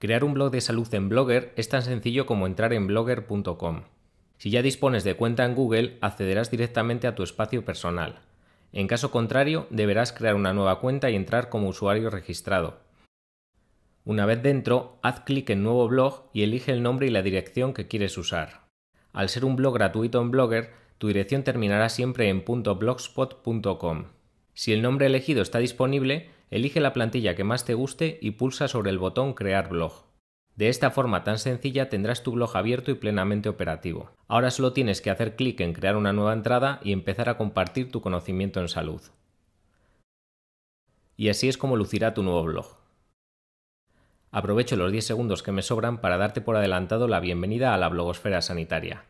Crear un blog de salud en Blogger es tan sencillo como entrar en blogger.com. Si ya dispones de cuenta en Google, accederás directamente a tu espacio personal. En caso contrario, deberás crear una nueva cuenta y entrar como usuario registrado. Una vez dentro, haz clic en Nuevo blog y elige el nombre y la dirección que quieres usar. Al ser un blog gratuito en Blogger, tu dirección terminará siempre en .blogspot.com. Si el nombre elegido está disponible, elige la plantilla que más te guste y pulsa sobre el botón Crear blog. De esta forma tan sencilla tendrás tu blog abierto y plenamente operativo. Ahora solo tienes que hacer clic en crear una nueva entrada y empezar a compartir tu conocimiento en salud. Y así es como lucirá tu nuevo blog. Aprovecho los 10 segundos que me sobran para darte por adelantado la bienvenida a la blogosfera sanitaria.